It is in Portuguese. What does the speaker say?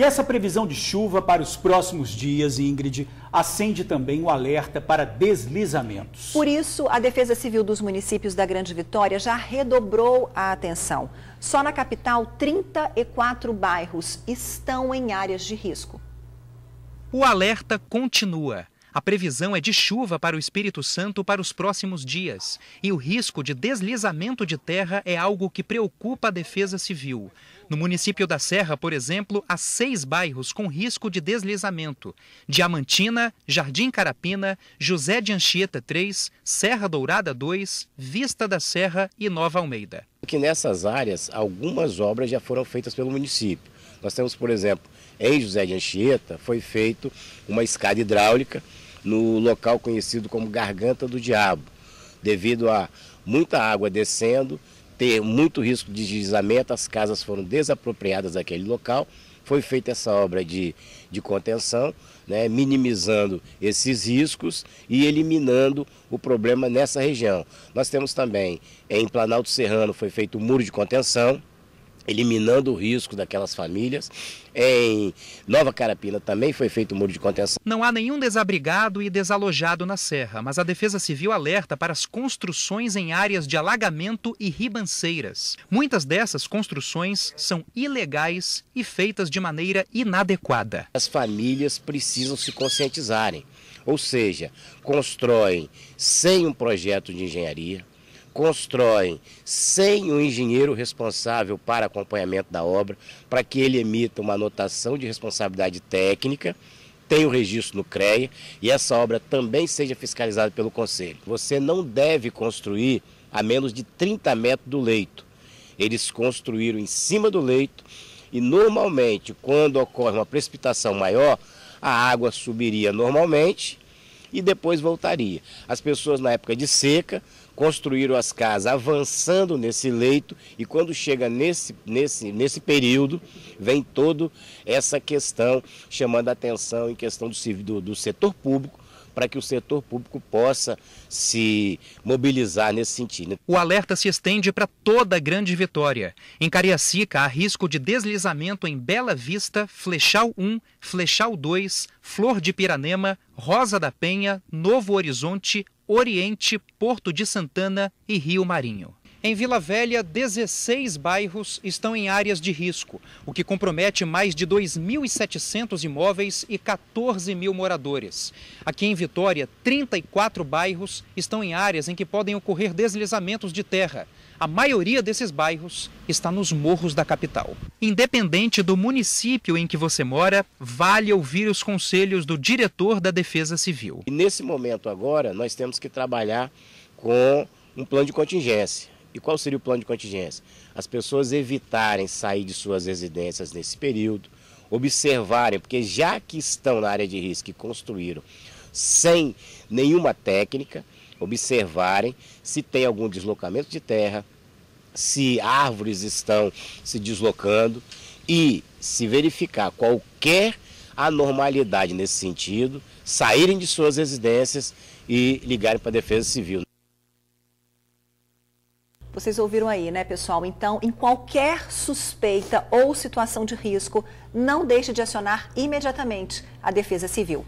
E essa previsão de chuva para os próximos dias, Ingrid, acende também o alerta para deslizamentos. Por isso, a Defesa Civil dos municípios da Grande Vitória já redobrou a atenção. Só na capital, 34 bairros estão em áreas de risco. O alerta continua. A previsão é de chuva para o Espírito Santo para os próximos dias e o risco de deslizamento de terra é algo que preocupa a Defesa Civil. No município da Serra, por exemplo, há seis bairros com risco de deslizamento: Diamantina, Jardim Carapina, José de Anchieta 3, Serra Dourada 2, Vista da Serra e Nova Almeida. Que nessas áreas algumas obras já foram feitas pelo município. Nós temos, por exemplo, em José de Anchieta foi feito uma escada hidráulica no local conhecido como Garganta do Diabo, devido a muita água descendo, ter muito risco de deslizamento, as casas foram desapropriadas daquele local. Foi feita essa obra de, de contenção, né, minimizando esses riscos e eliminando o problema nessa região. Nós temos também, em Planalto Serrano, foi feito o um muro de contenção, eliminando o risco daquelas famílias. Em Nova Carapina também foi feito um muro de contenção. Não há nenhum desabrigado e desalojado na serra, mas a Defesa Civil alerta para as construções em áreas de alagamento e ribanceiras. Muitas dessas construções são ilegais e feitas de maneira inadequada. As famílias precisam se conscientizarem, ou seja, constroem sem um projeto de engenharia, constroem sem o engenheiro responsável para acompanhamento da obra, para que ele emita uma anotação de responsabilidade técnica, tenha o registro no CREA e essa obra também seja fiscalizada pelo Conselho. Você não deve construir a menos de 30 metros do leito. Eles construíram em cima do leito e normalmente quando ocorre uma precipitação maior, a água subiria normalmente e depois voltaria. As pessoas na época de seca construíram as casas avançando nesse leito e quando chega nesse, nesse, nesse período, vem toda essa questão chamando a atenção em questão do, do, do setor público para que o setor público possa se mobilizar nesse sentido. O alerta se estende para toda a Grande Vitória. Em Cariacica, há risco de deslizamento em Bela Vista, Flechal 1, Flechal 2, Flor de Piranema, Rosa da Penha, Novo Horizonte, Oriente, Porto de Santana e Rio Marinho. Em Vila Velha, 16 bairros estão em áreas de risco, o que compromete mais de 2.700 imóveis e 14 mil moradores. Aqui em Vitória, 34 bairros estão em áreas em que podem ocorrer deslizamentos de terra. A maioria desses bairros está nos morros da capital. Independente do município em que você mora, vale ouvir os conselhos do diretor da Defesa Civil. E nesse momento agora, nós temos que trabalhar com um plano de contingência. E qual seria o plano de contingência? As pessoas evitarem sair de suas residências nesse período, observarem, porque já que estão na área de risco e construíram sem nenhuma técnica, observarem se tem algum deslocamento de terra, se árvores estão se deslocando e se verificar qualquer anormalidade nesse sentido, saírem de suas residências e ligarem para a Defesa Civil. Vocês ouviram aí, né, pessoal? Então, em qualquer suspeita ou situação de risco, não deixe de acionar imediatamente a Defesa Civil.